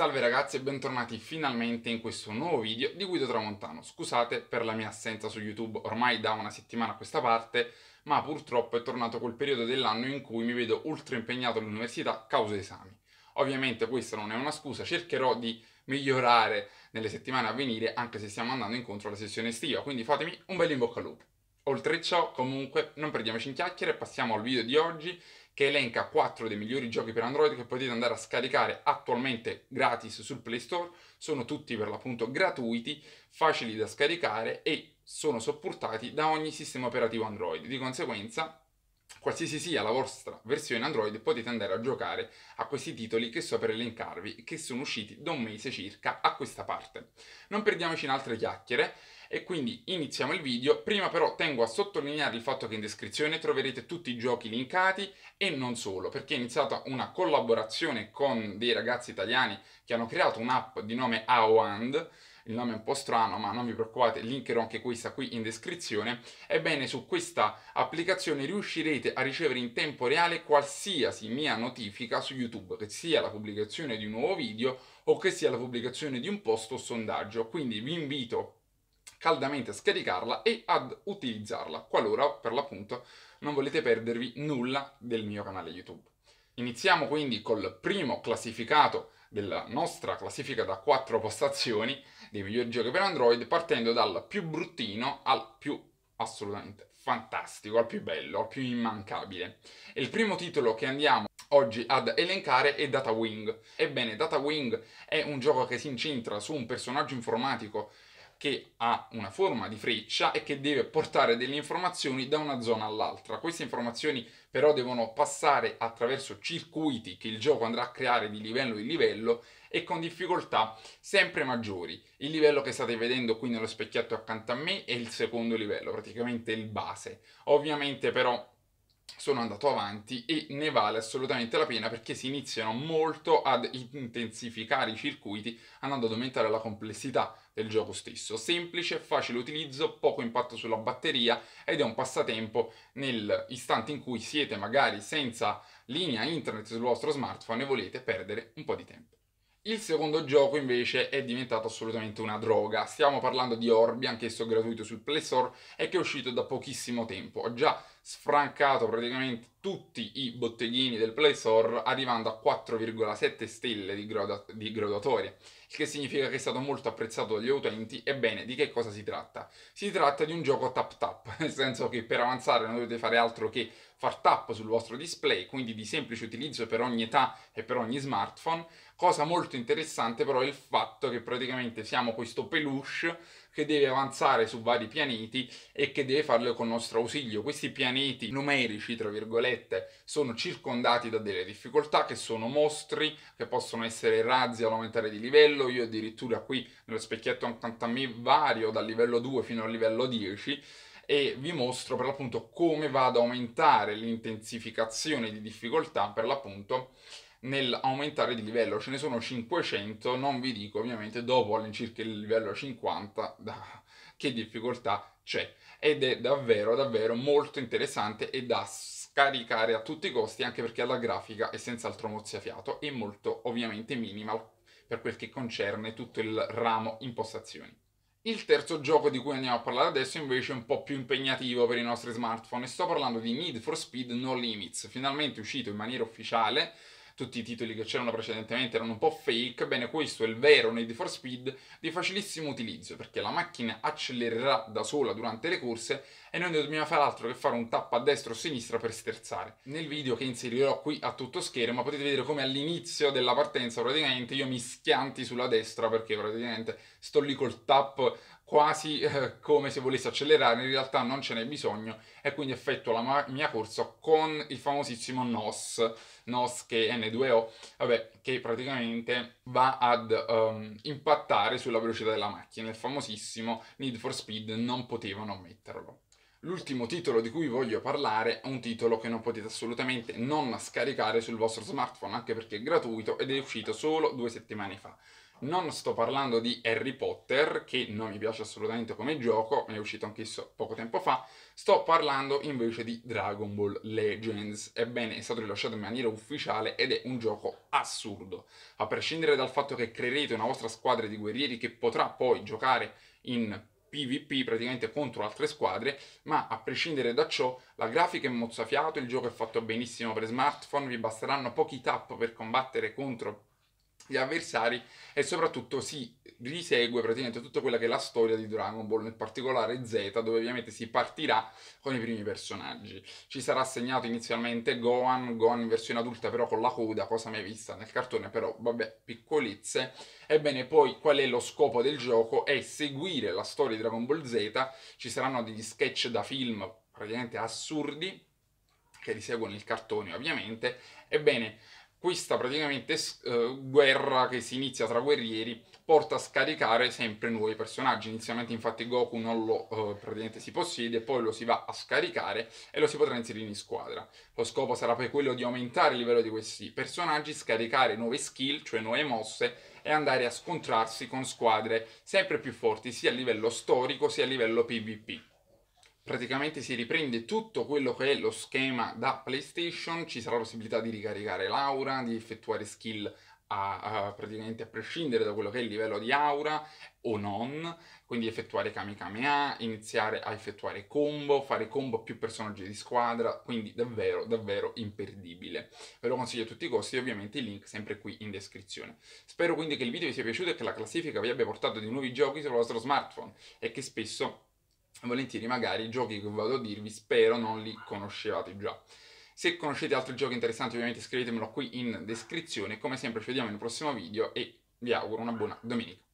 Salve ragazzi e bentornati finalmente in questo nuovo video di Guido Tramontano. Scusate per la mia assenza su YouTube ormai da una settimana a questa parte, ma purtroppo è tornato quel periodo dell'anno in cui mi vedo ultra impegnato all'università causa esami. Ovviamente questa non è una scusa, cercherò di migliorare nelle settimane a venire anche se stiamo andando incontro alla sessione estiva, quindi fatemi un bel in bocca al lupo. Oltre ciò, comunque, non perdiamoci in chiacchiere, passiamo al video di oggi che elenca 4 dei migliori giochi per Android che potete andare a scaricare attualmente gratis sul Play Store. Sono tutti per l'appunto gratuiti, facili da scaricare e sono supportati da ogni sistema operativo Android. Di conseguenza Qualsiasi sia la vostra versione Android potete andare a giocare a questi titoli che sto per elencarvi che sono usciti da un mese circa a questa parte. Non perdiamoci in altre chiacchiere e quindi iniziamo il video. Prima però tengo a sottolineare il fatto che in descrizione troverete tutti i giochi linkati e non solo, perché è iniziata una collaborazione con dei ragazzi italiani che hanno creato un'app di nome AOAND il nome è un po' strano ma non vi preoccupate, linkerò anche questa qui in descrizione, ebbene su questa applicazione riuscirete a ricevere in tempo reale qualsiasi mia notifica su YouTube, che sia la pubblicazione di un nuovo video o che sia la pubblicazione di un post o sondaggio, quindi vi invito caldamente a scaricarla e ad utilizzarla qualora per l'appunto non volete perdervi nulla del mio canale YouTube. Iniziamo quindi col primo classificato della nostra classifica da quattro postazioni dei migliori giochi per Android, partendo dal più bruttino al più assolutamente fantastico, al più bello, al più immancabile. E il primo titolo che andiamo oggi ad elencare è Data Wing. Ebbene, Data Wing è un gioco che si incentra su un personaggio informatico che ha una forma di freccia e che deve portare delle informazioni da una zona all'altra. Queste informazioni però devono passare attraverso circuiti che il gioco andrà a creare di livello in livello e con difficoltà sempre maggiori. Il livello che state vedendo qui nello specchietto accanto a me è il secondo livello, praticamente il base. Ovviamente però sono andato avanti e ne vale assolutamente la pena perché si iniziano molto ad intensificare i circuiti andando ad aumentare la complessità del gioco stesso. Semplice, facile utilizzo, poco impatto sulla batteria ed è un passatempo nell'istante in cui siete magari senza linea internet sul vostro smartphone e volete perdere un po' di tempo. Il secondo gioco invece è diventato assolutamente una droga, stiamo parlando di Orbi, anch'esso gratuito sul Play Store e che è uscito da pochissimo tempo, ho già sfrancato praticamente tutti i botteghini del Play Store arrivando a 4,7 stelle di, gradu- di graduatoria, il che significa che è stato molto apprezzato dagli utenti. Ebbene, di che cosa si tratta? Si tratta di un gioco tap tap, nel senso che per avanzare non dovete fare altro che far tap sul vostro display, quindi di semplice utilizzo per ogni età e per ogni smartphone. Cosa molto interessante però è il fatto che praticamente siamo questo peluche che deve avanzare su vari pianeti e che deve farlo con nostro ausilio. Questi pianeti numerici, tra virgolette, sono circondati da delle difficoltà che sono mostri, che possono essere razzi all'aumentare di livello. Io addirittura qui nello specchietto accanto a me vario dal livello 2 fino al livello 10 e vi mostro per l'appunto come vado ad aumentare l'intensificazione di difficoltà per l'appunto nell'aumentare di livello. Ce ne sono 500, non vi dico ovviamente dopo all'incirca il livello 50 da, che difficoltà c'è. Ed è davvero, davvero molto interessante e da scaricare a tutti i costi anche perché la grafica è senz'altro mozzafiato e molto ovviamente minimal per quel che concerne tutto il ramo impostazioni. Il terzo gioco di cui andiamo a parlare adesso invece è un po' più impegnativo per i nostri smartphone e sto parlando di Need for Speed No Limits, finalmente uscito in maniera ufficiale tutti i titoli che c'erano precedentemente erano un po' fake, bene questo è il vero Need For Speed di facilissimo utilizzo perché la macchina accelererà da sola durante le corse e noi non dobbiamo fare altro che fare un tappo a destra o a sinistra per sterzare. Nel video che inserirò qui a tutto schermo potete vedere come all'inizio della partenza praticamente io mi schianti sulla destra perché praticamente sto lì col tappo quasi eh, come se volessi accelerare, in realtà non ce n'è bisogno e quindi effettuo la mia corsa con il famosissimo NOS, NOS che è N2O, vabbè, che praticamente va ad um, impattare sulla velocità della macchina, il famosissimo Need for Speed non potevano non metterlo. L'ultimo titolo di cui voglio parlare è un titolo che non potete assolutamente non scaricare sul vostro smartphone, anche perché è gratuito ed è uscito solo due settimane fa. Non sto parlando di Harry Potter, che non mi piace assolutamente come gioco, ne è uscito anch'esso poco tempo fa, sto parlando invece di Dragon Ball Legends. Ebbene, è stato rilasciato in maniera ufficiale ed è un gioco assurdo. A prescindere dal fatto che creerete una vostra squadra di guerrieri che potrà poi giocare in PvP praticamente contro altre squadre, ma a prescindere da ciò la grafica è mozzafiato, il gioco è fatto benissimo per smartphone, vi basteranno pochi tap per combattere contro gli avversari e soprattutto si risegue praticamente tutta quella che è la storia di Dragon Ball, nel particolare Z, dove ovviamente si partirà con i primi personaggi. Ci sarà segnato inizialmente Gohan, Gohan in versione adulta però con la coda, cosa mai vista nel cartone, però vabbè, piccolezze. Ebbene, poi qual è lo scopo del gioco? È seguire la storia di Dragon Ball Z, ci saranno degli sketch da film praticamente assurdi che riseguono il cartone ovviamente. Ebbene, questa praticamente eh, guerra che si inizia tra guerrieri porta a scaricare sempre nuovi personaggi. Inizialmente infatti Goku non lo eh, praticamente si possiede, poi lo si va a scaricare e lo si potrà inserire in squadra. Lo scopo sarà poi quello di aumentare il livello di questi personaggi, scaricare nuove skill, cioè nuove mosse, e andare a scontrarsi con squadre sempre più forti sia a livello storico sia a livello PvP praticamente si riprende tutto quello che è lo schema da PlayStation, ci sarà la possibilità di ricaricare l'aura, di effettuare skill a, a, praticamente a prescindere da quello che è il livello di aura o non, quindi effettuare Kamikamea, iniziare a effettuare combo, fare combo a più personaggi di squadra, quindi davvero davvero imperdibile. Ve lo consiglio a tutti i costi, ovviamente il link sempre qui in descrizione. Spero quindi che il video vi sia piaciuto e che la classifica vi abbia portato di nuovi giochi sul vostro smartphone e che spesso volentieri magari i giochi che vado a dirvi spero non li conoscevate già. Se conoscete altri giochi interessanti ovviamente scrivetemelo qui in descrizione, come sempre ci vediamo nel prossimo video e vi auguro una buona domenica.